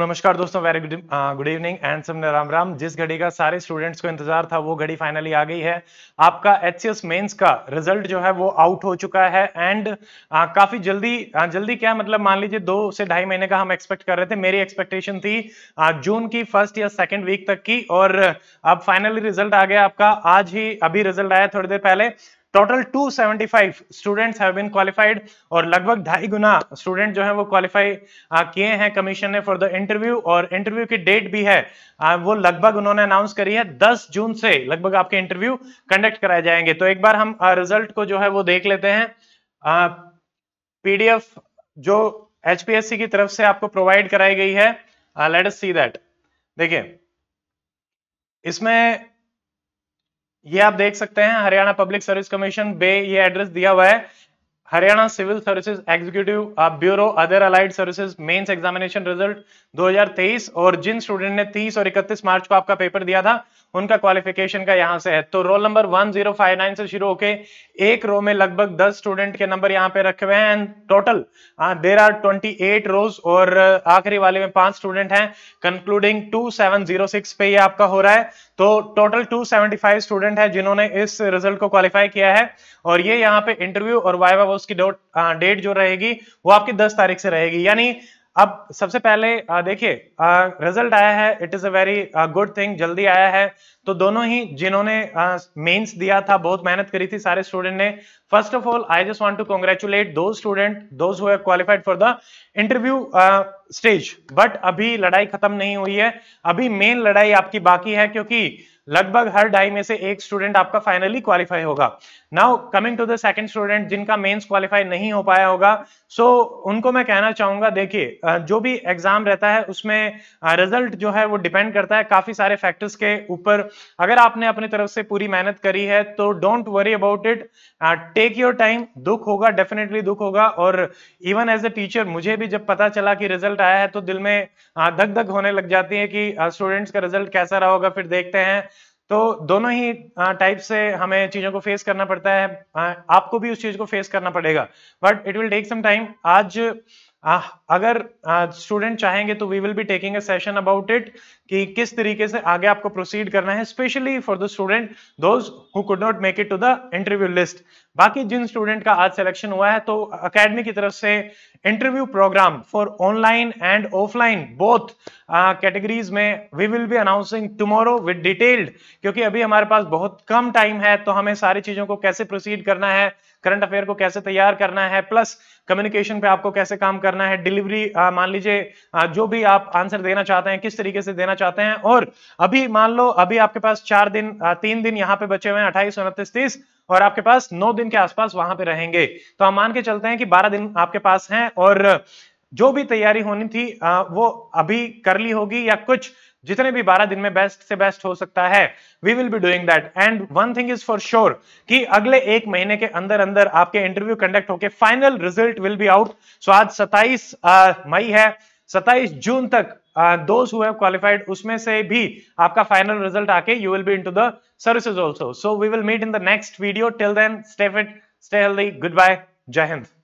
नमस्कार दोस्तों very good good evening and सब राम राम जिस घड़ी का सारे स्टूडेंट्स को इंतजार था वो घड़ी फाइनली आ गई है आपका एच मेंस का रिजल्ट जो है वो आउट हो चुका है एंड uh, काफी जल्दी आ, uh, जल्दी क्या मतलब मान लीजिए दो से ढाई महीने का हम एक्सपेक्ट कर रहे थे मेरी एक्सपेक्टेशन थी आ, uh, जून की फर्स्ट या सेकेंड वीक तक की और अब फाइनली रिजल्ट आ गया आपका आज ही अभी रिजल्ट आया थोड़ी देर पहले total 275 students have been qualified और लगभग ढाई गुना स्टूडेंट जो है वो क्वालिफाई किए हैं कमीशन ने फॉर द इंटरव्यू और इंटरव्यू की डेट भी है आ, वो लगभग उन्होंने अनाउंस करी है 10 जून से लगभग आपके इंटरव्यू कंडक्ट कराए जाएंगे तो एक बार हम रिजल्ट को जो है वो देख लेते हैं पीडीएफ जो एचपीएससी की तरफ से आपको प्रोवाइड कराई गई है लेट अस सी दैट देखिये इसमें ये आप देख सकते हैं हरियाणा पब्लिक सर्विस कमीशन बे ये एड्रेस दिया हुआ है Haryana civil services executive bureau other allied services mains examination result 2023 और जिन स्टूडेंट ने 30 और 31 मार्च को आपका पेपर दिया था उनका क्वालिफिकेशन का यहाँ से है तो रोल नंबर 1059 से शुरू होके एक रो में लगभग 10 स्टूडेंट के नंबर यहाँ पे रखे हुए हैं एंड टोटल देर आर 28 रोज और आखिरी वाले में पांच स्टूडेंट हैं कंक्लूडिंग 2706 पे ये आपका हो रहा है तो टोटल 275 स्टूडेंट है जिन्होंने इस रिजल्ट को क्वालिफाई किया है और ये यहाँ पे इंटरव्यू और वाइवा वो उसकी डेट जो रहेगी वो आपकी दस तारीख से रहेगी यानी अब सबसे पहले देखिए रिजल्ट आया है it is a very good thing जल्दी आया है तो दोनों ही जिन्होंने मेंस दिया था बहुत मेहनत करी थी सारे स्टूडेंट ने first of all I just want to congratulate दो स्टूडेंट दो qualified for the interview stage but अभी लड़ाई खत्म नहीं हुई है अभी मेन लड़ाई आपकी बाकी है क्योंकि लगभग हर ढाई में से एक स्टूडेंट आपका फाइनली क्वालिफाई होगा now coming to the second student जिनका मेंस क्वालिफाई नहीं हो पाया होगा सो so, उनको मैं कहना चाहूंगा देखिए जो भी एग्जाम रहता है उसमें रिजल्ट जो है वो डिपेंड करता है काफी सारे फैक्टर्स के ऊपर अगर आपने अपनी तरफ से पूरी मेहनत करी है तो don't worry about it take your time दुख होगा डेफिनेटली दुख होगा और इवन एज ए टीचर मुझे भी जब पता चला कि रिजल्ट रिजल्ट आया है तो दिल में हाँ, धक धक होने लग जाती है कि स्टूडेंट्स हाँ, का रिजल्ट कैसा रहा होगा फिर देखते हैं तो दोनों ही टाइप हाँ, से हमें चीजों को फेस करना पड़ता है आपको भी उस चीज को फेस करना पड़ेगा but it will take some time आज आ, अगर स्टूडेंट चाहेंगे तो we will be taking a session about it कि किस तरीके से आगे आपको प्रोसीड करना है specially for the student those who could not make it to the interview list बाकी जिन स्टूडेंट का आज सिलेक्शन हुआ है तो अकेडमी की तरफ से interview program for online and offline both categories में we will be announcing tomorrow with detailed क्योंकि अभी हमारे पास बहुत कम टाइम है तो हमें सारी चीजों को कैसे प्रोसीड करना है करंट अफेयर को कैसे तैयार करना है प्लस कम्युनिकेशन पे आपको कैसे काम करना है डिलीवरी मान लीजिए जो भी आप आंसर देना चाहते हैं किस तरीके से देना चाहते हैं और अभी मान लो अभी आपके पास चार दिन तीन दिन यहाँ पे बचे हुए हैं अट्ठाईस उनतीस तीस और आपके पास नौ दिन के आसपास वहां पे रहेंगे तो हम मान के चलते हैं कि बारह दिन आपके पास हैं और जो भी तैयारी होनी थी वो अभी कर ली होगी या कुछ जितने भी 12 दिन में बेस्ट से बेस्ट हो सकता है we will be doing that and one thing is for sure कि अगले एक महीने के अंदर अंदर आपके इंटरव्यू कंडक्ट होके final result will be out so आज 27 मई है 27 जून तक दोज हुए क्वालिफाइड उसमें से भी आपका फाइनल रिजल्ट आके you will be into the services also so we will meet in the next video till then stay fit stay healthy goodbye जय हिंद